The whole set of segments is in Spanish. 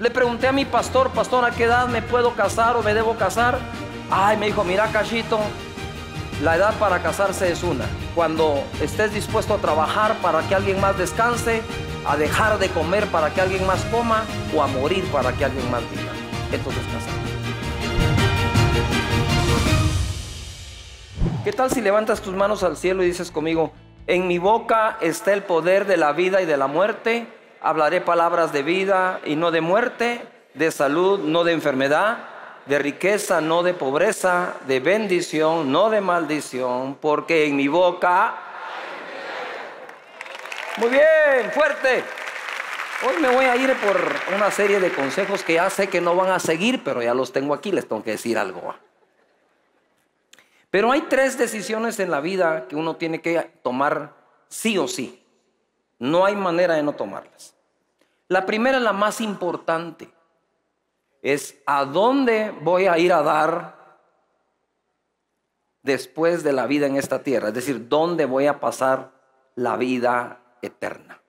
Le pregunté a mi pastor, pastor, ¿a qué edad me puedo casar o me debo casar? Ay, me dijo, mira, Cachito, la edad para casarse es una. Cuando estés dispuesto a trabajar para que alguien más descanse, a dejar de comer para que alguien más coma o a morir para que alguien más viva. Entonces casar. ¿Qué tal si levantas tus manos al cielo y dices conmigo, en mi boca está el poder de la vida y de la muerte? hablaré palabras de vida y no de muerte, de salud, no de enfermedad, de riqueza, no de pobreza, de bendición, no de maldición, porque en mi boca... Muy bien, fuerte. Hoy me voy a ir por una serie de consejos que ya sé que no van a seguir, pero ya los tengo aquí, les tengo que decir algo. Pero hay tres decisiones en la vida que uno tiene que tomar sí o sí. No hay manera de no tomarlas. La primera, la más importante, es a dónde voy a ir a dar después de la vida en esta tierra, es decir, dónde voy a pasar la vida eterna.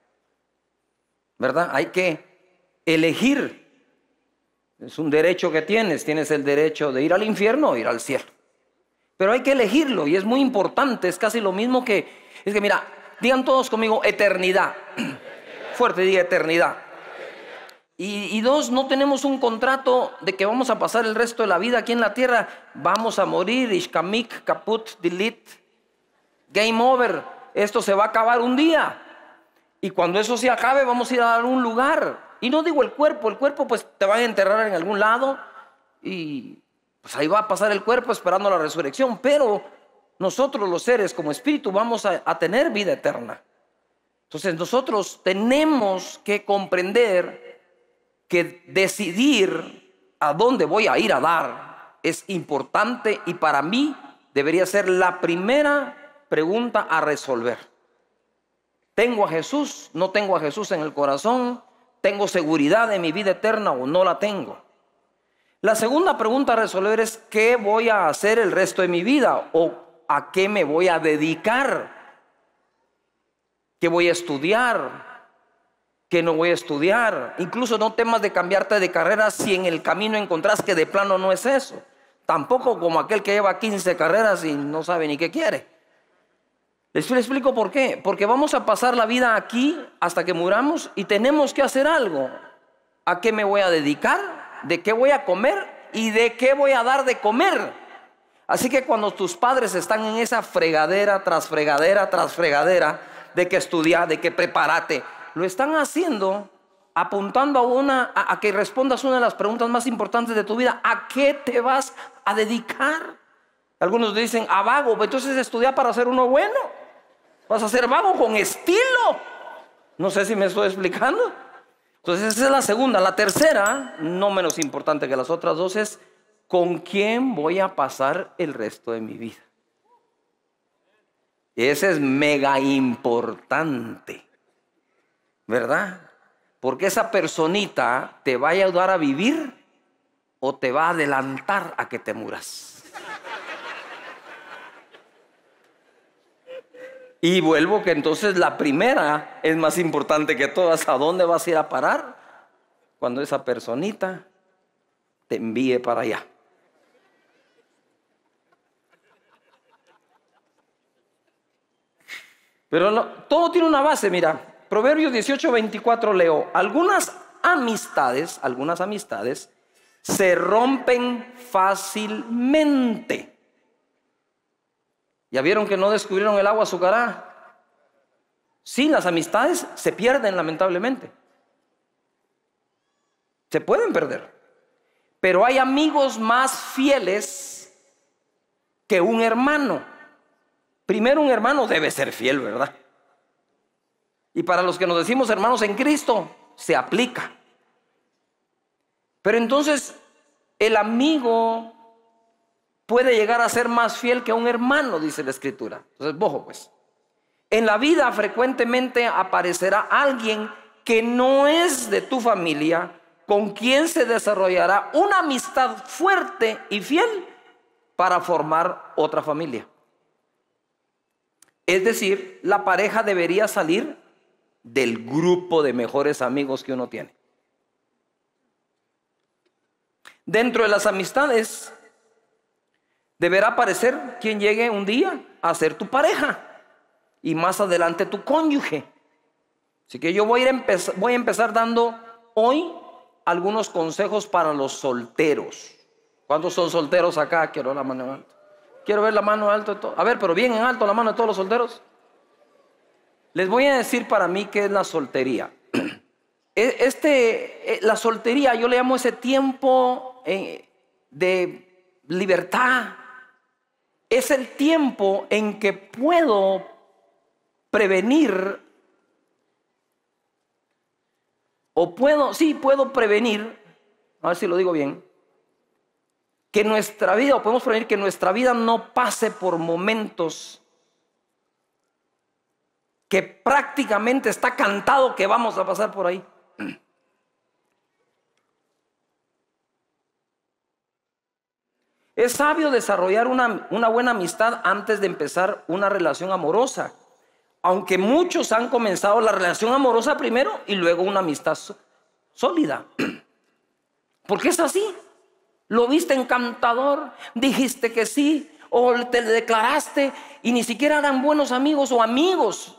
¿Verdad? Hay que elegir. Es un derecho que tienes. Tienes el derecho de ir al infierno o ir al cielo. Pero hay que elegirlo y es muy importante. Es casi lo mismo que... Es que mira, Digan todos conmigo, eternidad. Fuerte, diga eternidad. Y, dos, no tenemos un contrato de que vamos a pasar el resto de la vida aquí en la tierra. Vamos a morir, ishkamik, kaput, delete, game over. Esto se va a acabar un día. Y cuando eso se acabe, vamos a ir a algún un lugar. Y no digo el cuerpo, el cuerpo pues te van a enterrar en algún lado y pues ahí va a pasar el cuerpo esperando la resurrección. Pero nosotros los seres como espíritu vamos a, tener vida eterna. Entonces nosotros tenemos que comprender que decidir a dónde voy a ir a dar es importante y para mí debería ser la primera pregunta a resolver. ¿Tengo a Jesús? ¿No tengo a Jesús en el corazón? ¿Tengo seguridad de mi vida eterna o no la tengo? La segunda pregunta a resolver es ¿qué voy a hacer el resto de mi vida? ¿O a qué me voy a dedicar, qué voy a estudiar, qué no voy a estudiar. Incluso no temas de cambiarte de carrera si en el camino encontrás que de plano no es eso. Tampoco como aquel que lleva 15 carreras y no sabe ni qué quiere. Les explico por qué. Porque vamos a pasar la vida aquí hasta que muramos y tenemos que hacer algo. ¿A qué me voy a dedicar? ¿De qué voy a comer? ¿Y de qué voy a dar de comer? Así que cuando tus padres están en esa fregadera tras fregadera tras fregadera de que estudiar, de que prepárate, lo están haciendo apuntando a una a, que respondas una de las preguntas más importantes de tu vida, ¿a qué te vas a dedicar? Algunos dicen, "A vago", pues entonces estudiar para ser uno bueno. Vas a ser vago con estilo. No sé si me estoy explicando. Entonces esa es la segunda. La tercera, no menos importante que las otras dos, es ¿con quién voy a pasar el resto de mi vida? Ese es mega importante, ¿verdad? Porque esa personita te va a ayudar a vivir o te va a adelantar a que te muras. Y vuelvo que entonces la primera es más importante que todas. ¿A dónde vas a ir a parar? Cuando esa personita te envíe para allá. Pero todo tiene una base, mira. Proverbios 18, 24 leo. Algunas amistades, algunas amistades se rompen fácilmente. ¿Ya vieron que no descubrieron el agua azucarada? Sí, las amistades se pierden lamentablemente. Se pueden perder. Pero hay amigos más fieles que un hermano. Primero un hermano debe ser fiel, ¿verdad? Y para los que nos decimos hermanos en Cristo, se aplica. Pero entonces el amigo puede llegar a ser más fiel que un hermano, dice la escritura. Entonces, bojo pues. En la vida frecuentemente aparecerá alguien que no es de tu familia, con quien se desarrollará una amistad fuerte y fiel para formar otra familia. Es decir, la pareja debería salir del grupo de mejores amigos que uno tiene. Dentro de las amistades deberá aparecer quien llegue un día a ser tu pareja y más adelante tu cónyuge. Así que yo voy a, empezar, dando hoy algunos consejos para los solteros. ¿Cuántos son solteros acá? Quiero la mano Quiero ver la mano alto. De a ver, pero bien en alto la mano de todos los solteros. Les voy a decir para mí qué es la soltería. E, este, eh, la soltería, yo le llamo ese tiempo eh, de libertad. Es el tiempo en que puedo prevenir o puedo, sí, puedo prevenir, a ver si lo digo bien, que nuestra vida, o podemos prevenir que nuestra vida no pase por momentos que prácticamente está cantado que vamos a pasar por ahí. Es sabio desarrollar una, una, buena amistad antes de empezar una relación amorosa, aunque muchos han comenzado la relación amorosa primero y luego una amistad sólida. Porque es así. Lo viste encantador, dijiste que sí, o te declaraste y ni siquiera eran buenos amigos o amigos.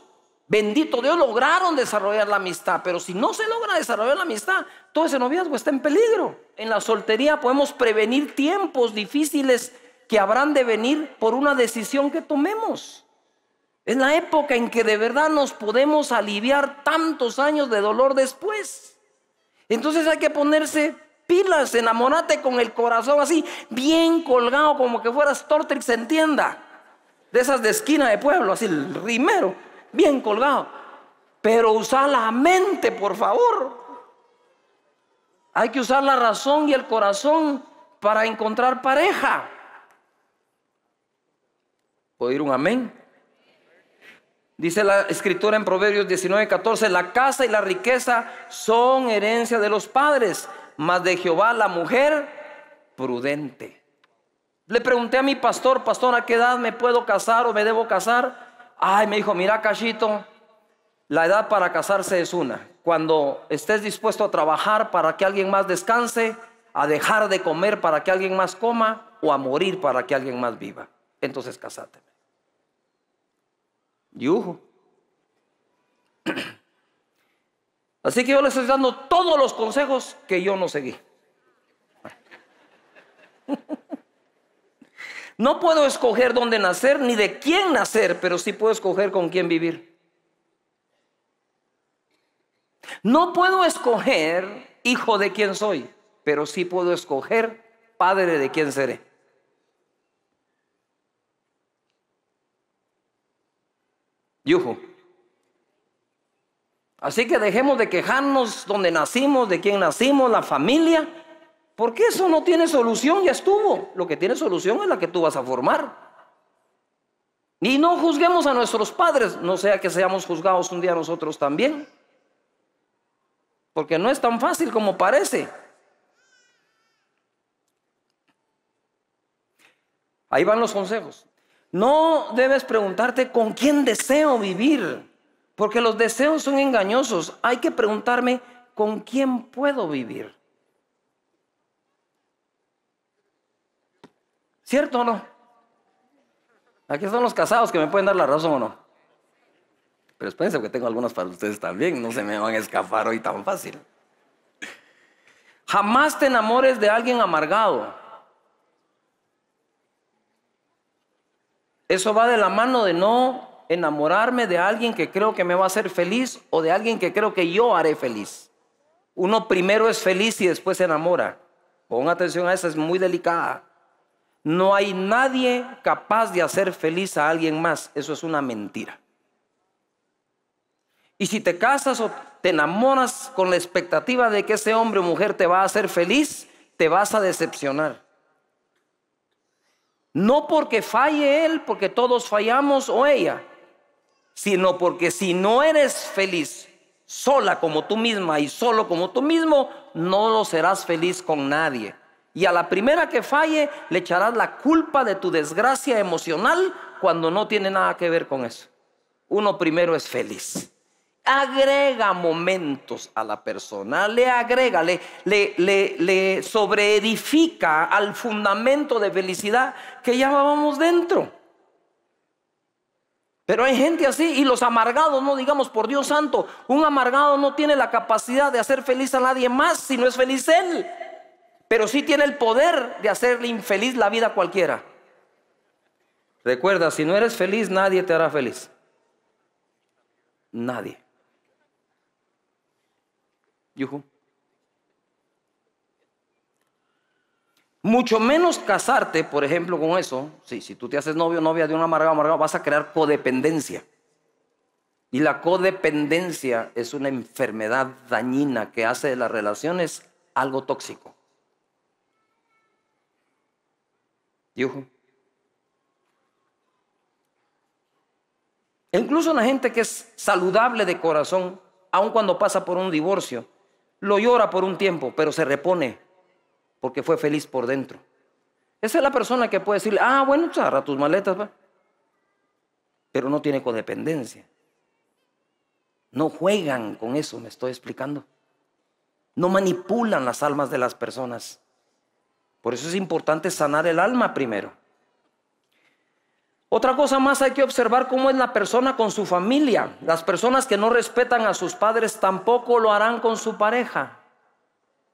Bendito Dios, lograron desarrollar la amistad, pero si no se logra desarrollar la amistad, todo ese noviazgo está en peligro. En la soltería podemos prevenir tiempos difíciles que habrán de venir por una decisión que tomemos. Es la época en que de verdad nos podemos aliviar tantos años de dolor después. Entonces hay que ponerse pilas, enamorate con el corazón así, bien colgado, como que fueras Tortrix en tienda, de esas de esquina de pueblo, así el rimero, bien colgado. Pero usa la mente, por favor. Hay que usar la razón y el corazón para encontrar pareja. Oír ir un amén? Dice la escritura en Proverbios 19.14 la casa y la riqueza son herencia de los padres, mas de Jehová la mujer prudente. Le pregunté a mi pastor, pastor, ¿a qué edad me puedo casar o me debo casar? Ay, me dijo, mira, Cachito, la edad para casarse es una. Cuando estés dispuesto a trabajar para que alguien más descanse, a dejar de comer para que alguien más coma o a morir para que alguien más viva. Entonces casate. Yujo. Así que yo les estoy dando todos los consejos que yo no seguí. No puedo escoger dónde nacer ni de quién nacer, pero sí puedo escoger con quién vivir. No puedo escoger hijo de quién soy, pero sí puedo escoger padre de quién seré. Yujo. Así que dejemos de quejarnos donde nacimos, de quién nacimos, la familia, porque eso no tiene solución, ya estuvo. Lo que tiene solución es la que tú vas a formar. Y no juzguemos a nuestros padres, no sea que seamos juzgados un día nosotros también. Porque no es tan fácil como parece. Ahí van los consejos. No debes preguntarte con quién deseo vivir. Porque los deseos son engañosos. Hay que preguntarme, ¿con quién puedo vivir? ¿Cierto o no? Aquí son los casados que me pueden dar la razón o no. Pero espérense que tengo algunas para ustedes también. No se me van a escapar hoy tan fácil. Jamás te enamores de alguien amargado. Eso va de la mano de no enamorarme de alguien que creo que me va a hacer feliz o de alguien que creo que yo haré feliz. Uno primero es feliz y después se enamora. Pon atención a eso, es muy delicada. No hay nadie capaz de hacer feliz a alguien más. Eso es una mentira. Y si te casas o te enamoras con la expectativa de que ese hombre o mujer te va a hacer feliz, te vas a decepcionar. No porque falle él, porque todos fallamos o ella, sino porque si no eres feliz sola como tú misma y solo como tú mismo, no lo serás feliz con nadie. Y a la primera que falle, le echarás la culpa de tu desgracia emocional cuando no tiene nada que ver con eso. Uno primero es feliz. Agrega momentos a la persona, le agrega, le, le, le, sobreedifica al fundamento de felicidad que ya dentro. Pero hay gente así y los amargados, no digamos por Dios santo, un amargado no tiene la capacidad de hacer feliz a nadie más si no es feliz él. Pero sí tiene el poder de hacerle infeliz la vida a cualquiera. Recuerda, si no eres feliz, nadie te hará feliz. Nadie. Mucho menos casarte, por ejemplo, con eso. Sí, si tú te haces novio o novia de una amargado amargado, vas a crear codependencia. Y la codependencia es una enfermedad dañina que hace de las relaciones algo tóxico. ¿Dijo? E incluso la gente que es saludable de corazón, aun cuando pasa por un divorcio, lo llora por un tiempo, pero se repone porque fue feliz por dentro. Esa es la persona que puede decir, ah, bueno, agarra tus maletas, Pero no tiene codependencia. No juegan con eso, me estoy explicando. No manipulan las almas de las personas. Por eso es importante sanar el alma primero. Otra cosa más hay que observar cómo es la persona con su familia. Las personas que no respetan a sus padres tampoco lo harán con su pareja.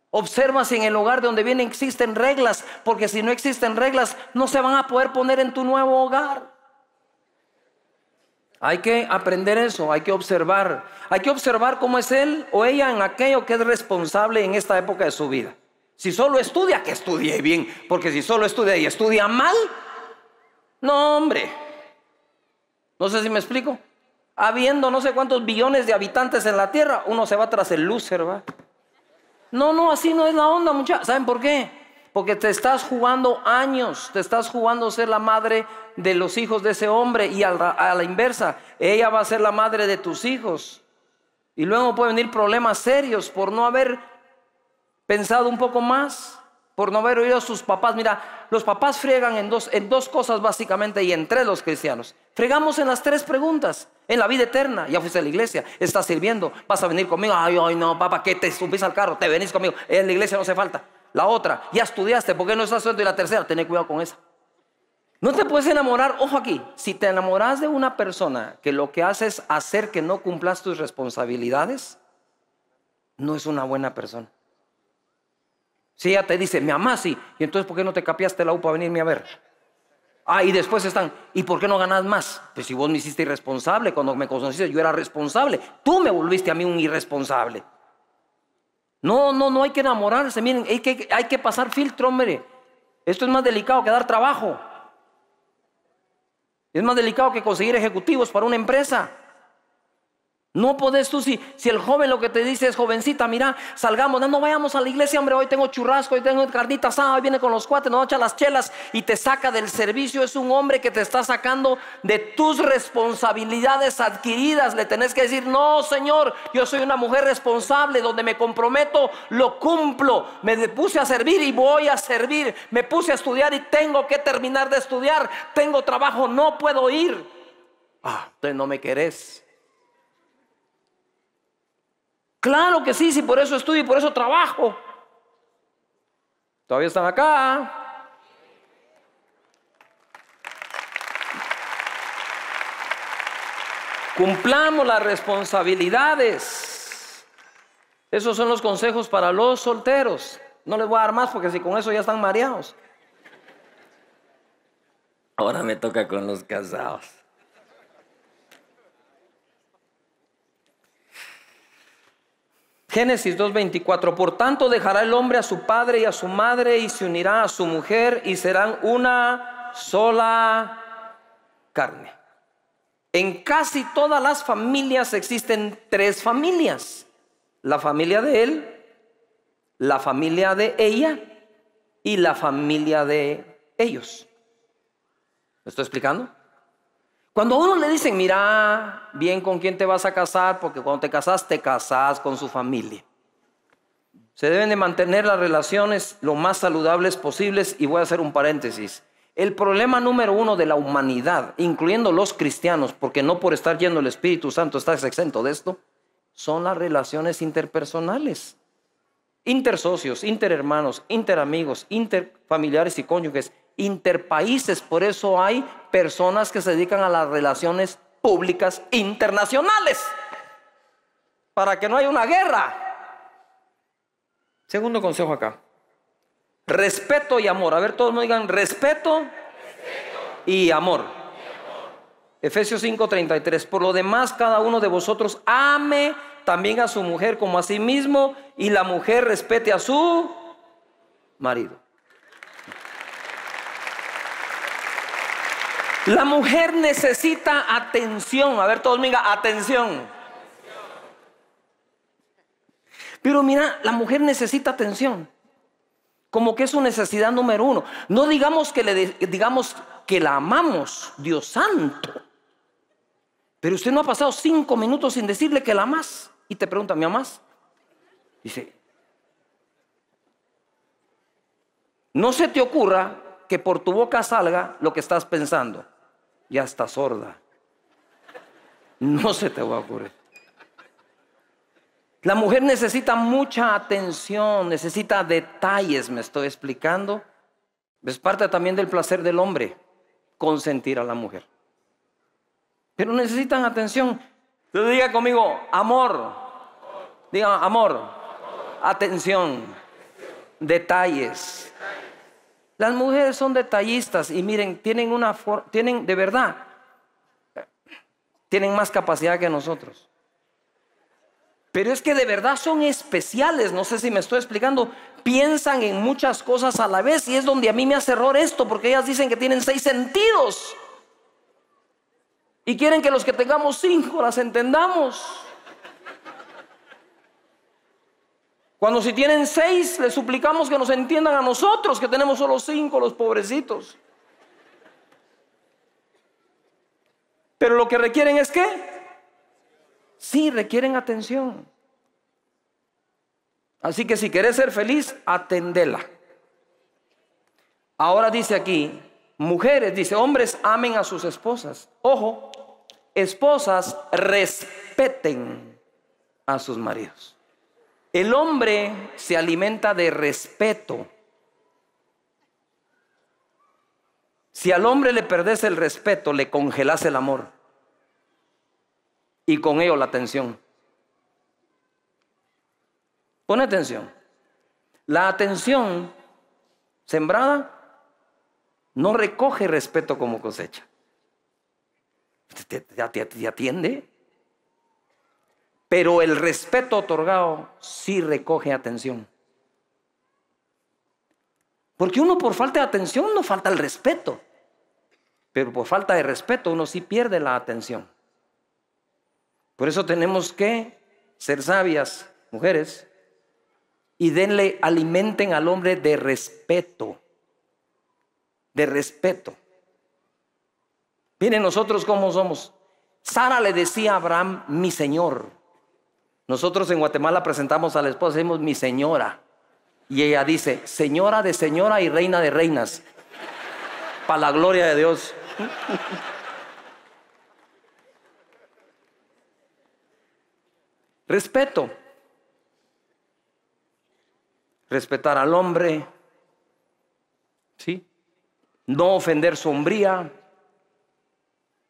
Observa si en el hogar de donde viene existen reglas, porque si no existen reglas, no se van a poder poner en tu nuevo hogar. Hay que aprender eso, hay que observar. Hay que observar cómo es él o ella en aquello que es responsable en esta época de su vida. Si solo estudia, que estudie bien, porque si solo estudia y estudia mal, no hombre. No sé si me explico. Habiendo no sé cuántos billones de habitantes en la Tierra, uno se va tras el lúcer, ¿va? No, no, así no es la onda, muchachos. ¿Saben por qué? Porque te estás jugando años, te estás jugando ser la madre de los hijos de ese hombre y a la, inversa, ella va a ser la madre de tus hijos. Y luego pueden venir problemas serios por no haber pensado un poco más, por no haber oído a sus papás. Mira, los papás friegan en dos, en dos cosas básicamente y entre los cristianos. Fregamos en las tres preguntas en la vida eterna. Ya fuiste a la iglesia, estás sirviendo, vas a venir conmigo. Ay, ay, no, papá, que te subís al carro, te venís conmigo. En la iglesia no hace falta. La otra, ya estudiaste, ¿por qué no estás suelto? Y la tercera, ten cuidado con esa. No te puedes enamorar, ojo aquí, si te enamoras de una persona que lo que hace es hacer que no cumplas tus responsabilidades, no es una buena persona. Si ella te dice, me amas, sí, y entonces ¿por qué no te capiaste la U para venirme a ver? Ah, y después están, ¿y por qué no ganas más? Pues si vos me hiciste irresponsable, cuando me conociste yo era responsable, tú me volviste a mí un irresponsable. No, no, no hay que enamorarse, miren, hay que, hay que pasar filtro, hombre. Esto es más delicado que dar trabajo. Es más delicado que conseguir ejecutivos para una empresa. No podés tú, si, si el joven lo que te dice es jovencita, mira, salgamos, no, no vayamos a la iglesia, hombre, hoy tengo churrasco, hoy tengo carnita asada, hoy viene con los cuates, no echa las chelas y te saca del servicio. Es un hombre que te está sacando de tus responsabilidades adquiridas. Le tenés que decir, no, Señor, yo soy una mujer responsable, donde me comprometo, lo cumplo. Me puse a servir y voy a servir. Me puse a estudiar y tengo que terminar de estudiar. Tengo trabajo, no puedo ir. Ah, entonces no me querés. Claro que sí, si por eso estudio y por eso trabajo. Todavía están acá. Cumplamos las responsabilidades. Esos son los consejos para los solteros. No les voy a dar más porque si con eso ya están mareados. Ahora me toca con los casados. Génesis 2.24, por tanto dejará el hombre a su padre y a su madre y se unirá a su mujer y serán una sola carne. En casi todas las familias existen tres familias. La familia de él, la familia de ella y la familia de ellos. ¿Me estoy explicando? Cuando a uno le dicen, mira, bien con quién te vas a casar, porque cuando te casas, te casas con su familia. Se deben de mantener las relaciones lo más saludables posibles y voy a hacer un paréntesis. El problema número uno de la humanidad, incluyendo los cristianos, porque no por estar yendo el Espíritu Santo estás exento de esto, son las relaciones interpersonales. Intersocios, interhermanos, interamigos, interfamiliares y cónyuges interpaíses. Por eso hay personas que se dedican a las relaciones públicas internacionales, para que no haya una guerra. Segundo consejo acá. Respeto y amor. A ver, todos me digan respeto, y amor. Efesios 5:33. Por lo demás, cada uno de vosotros ame también a su mujer como a sí mismo y la mujer respete a su marido. La mujer necesita atención. A ver, todos, amiga atención. Pero mira, la mujer necesita atención. Como que es su necesidad número uno. No digamos que le digamos que la amamos, Dios santo. Pero usted no ha pasado cinco minutos sin decirle que la amas. Y te pregunta, ¿me amas? Dice, no se te ocurra que por tu boca salga lo que estás pensando y hasta sorda. No se te va a ocurrir. La mujer necesita mucha atención, necesita detalles, me estoy explicando. Es parte también del placer del hombre consentir a la mujer. Pero necesitan atención. Entonces diga conmigo, amor. Diga, amor. Atención. Detalles. Las mujeres son detallistas y miren, tienen una forma, tienen de verdad tienen más capacidad que nosotros. Pero es que de verdad son especiales, no sé si me estoy explicando, piensan en muchas cosas a la vez y es donde a mí me hace error esto, porque ellas dicen que tienen seis sentidos y quieren que los que tengamos cinco las entendamos. Cuando si tienen seis, les suplicamos que nos entiendan a nosotros, que tenemos solo cinco, los pobrecitos. Pero lo que requieren es que, sí, requieren atención. Así que si querés ser feliz, atendela. Ahora dice aquí, mujeres, dice, hombres amen a sus esposas. Ojo, esposas respeten a sus maridos. El hombre se alimenta de respeto. Si al hombre le perdes el respeto, le congelase el amor. Y con ello la atención. Pon atención. La atención sembrada no recoge respeto como cosecha. Te, te atiende, pero el respeto otorgado sí recoge atención. Porque uno por falta de atención no falta el respeto. Pero por falta de respeto uno sí pierde la atención. Por eso tenemos que ser sabias, mujeres, y denle, alimenten al hombre de respeto. De respeto. Miren nosotros cómo somos. Sara le decía a Abraham, mi Señor. Nosotros en Guatemala presentamos a la esposa decimos mi señora. Y ella dice, señora de señora y reina de reinas. Para la gloria de Dios. Respeto. Respetar al hombre. ¿Sí? No ofender su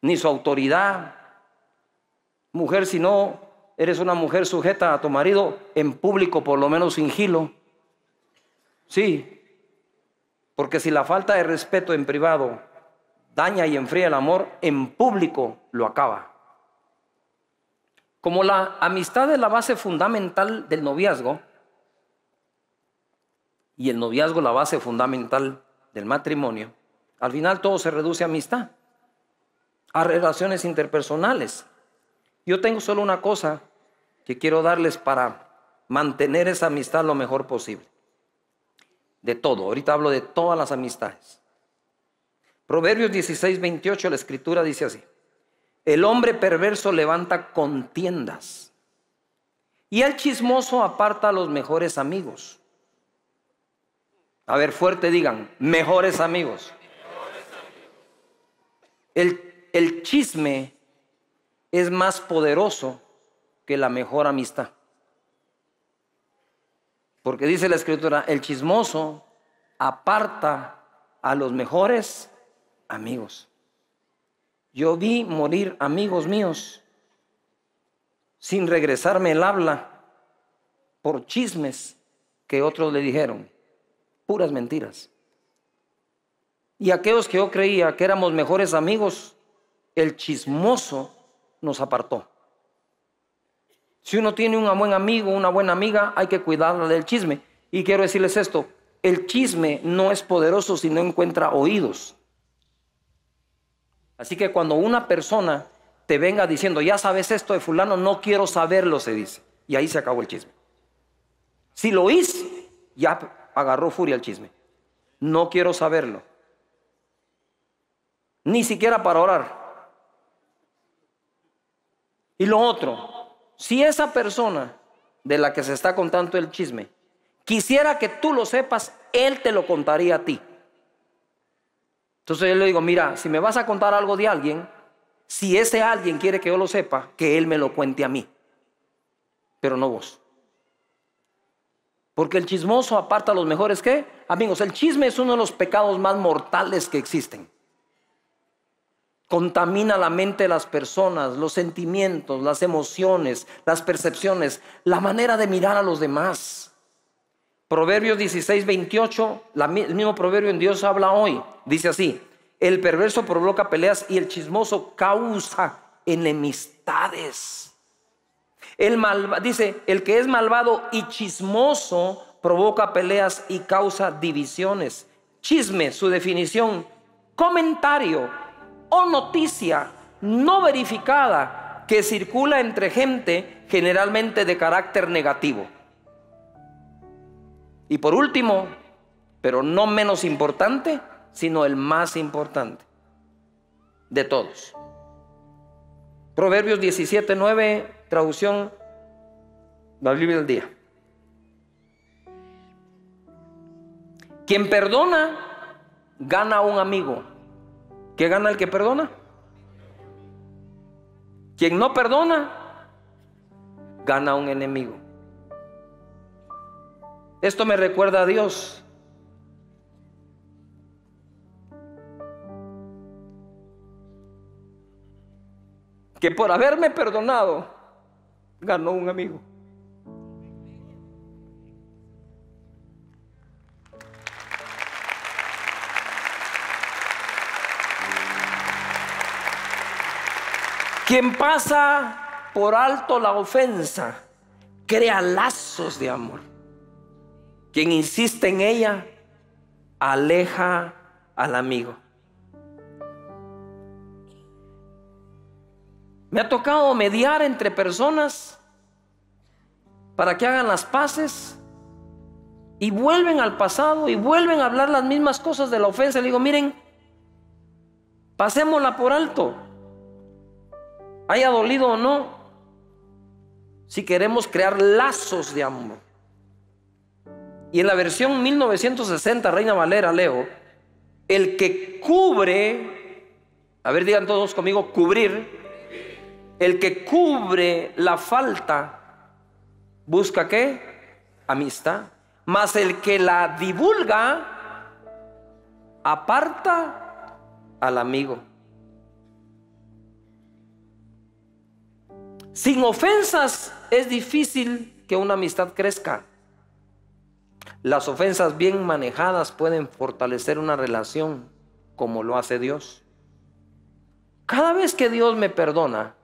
ni su autoridad. Mujer, si no eres una mujer sujeta a tu marido en público, por lo menos sin gilo. Sí, porque si la falta de respeto en privado daña y enfría el amor, en público lo acaba. Como la amistad es la base fundamental del noviazgo y el noviazgo la base fundamental del matrimonio, al final todo se reduce a amistad, a relaciones interpersonales. Yo tengo solo una cosa que quiero darles para mantener esa amistad lo mejor posible. De todo, ahorita hablo de todas las amistades. Proverbios 16, 28, la escritura dice así, el hombre perverso levanta contiendas y el chismoso aparta a los mejores amigos. A ver, fuerte digan, mejores amigos. El, el chisme es más poderoso que la mejor amistad. Porque dice la escritura, el chismoso aparta a los mejores amigos. Yo vi morir amigos míos sin regresarme el habla por chismes que otros le dijeron, puras mentiras. Y aquellos que yo creía que éramos mejores amigos, el chismoso nos apartó. Si uno tiene un buen amigo, una buena amiga, hay que cuidarla del chisme. Y quiero decirles esto, el chisme no es poderoso si no encuentra oídos. Así que cuando una persona te venga diciendo, ya sabes esto de fulano, no quiero saberlo, se dice. Y ahí se acabó el chisme. Si lo oís, ya agarró furia el chisme. No quiero saberlo. Ni siquiera para orar. Y lo otro, si esa persona de la que se está contando el chisme quisiera que tú lo sepas, él te lo contaría a ti. Entonces yo le digo, mira, si me vas a contar algo de alguien, si ese alguien quiere que yo lo sepa, que él me lo cuente a mí, pero no vos. Porque el chismoso aparta a los mejores que, amigos, el chisme es uno de los pecados más mortales que existen contamina la mente de las personas, los sentimientos, las emociones, las percepciones, la manera de mirar a los demás. Proverbios 16, 28, el mismo proverbio en Dios habla hoy. Dice así, el perverso provoca peleas y el chismoso causa enemistades. El mal, dice, el que es malvado y chismoso provoca peleas y causa divisiones. Chisme, su definición, comentario o noticia no verificada que circula entre gente generalmente de carácter negativo. Y por último, pero no menos importante, sino el más importante de todos. Proverbios 17:9, traducción la Biblia del día. Quien perdona gana un amigo ¿Qué gana el que perdona? Quien no perdona, gana un enemigo. Esto me recuerda a Dios. Que por haberme perdonado, ganó un amigo. Quien pasa por alto la ofensa, crea lazos de amor. Quien insiste en ella, aleja al amigo. Me ha tocado mediar entre personas para que hagan las paces y vuelven al pasado y vuelven a hablar las mismas cosas de la ofensa. Le digo, miren, pasémosla por alto haya dolido o no, si queremos crear lazos de amor. Y en la versión 1960, Reina Valera, leo, el que cubre, a ver, digan todos conmigo, cubrir, el que cubre la falta, busca qué? Amistad. Mas el que la divulga, aparta al amigo. Sin ofensas es difícil que una amistad crezca. Las ofensas bien manejadas pueden fortalecer una relación como lo hace Dios. Cada vez que Dios me perdona,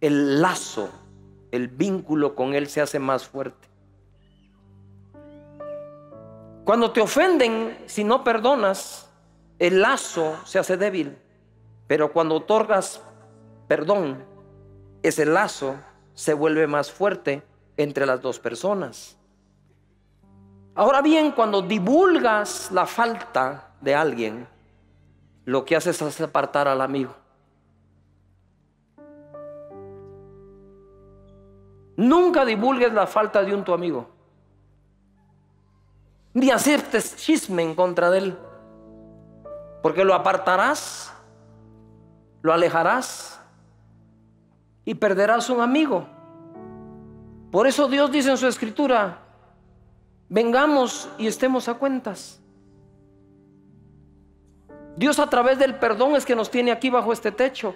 el lazo, el vínculo con Él se hace más fuerte. Cuando te ofenden, si no perdonas, el lazo se hace débil. Pero cuando otorgas perdón, ese lazo se vuelve más fuerte entre las dos personas. Ahora bien, cuando divulgas la falta de alguien, lo que haces es apartar al amigo. Nunca divulgues la falta de un tu amigo. Ni hacerte chisme en contra de él. Porque lo apartarás, lo alejarás y perderás un amigo. Por eso Dios dice en su escritura, vengamos y estemos a cuentas. Dios a través del perdón es que nos tiene aquí bajo este techo.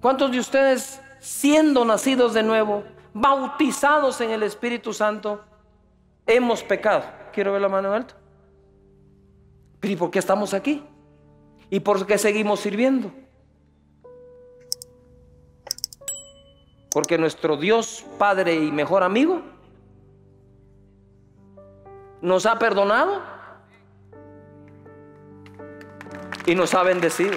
¿Cuántos de ustedes, siendo nacidos de nuevo, bautizados en el Espíritu Santo, hemos pecado? Quiero ver la mano en alto. y por qué estamos aquí? ¿Y por qué seguimos sirviendo? Porque nuestro Dios, Padre y mejor amigo, nos ha perdonado y nos ha bendecido.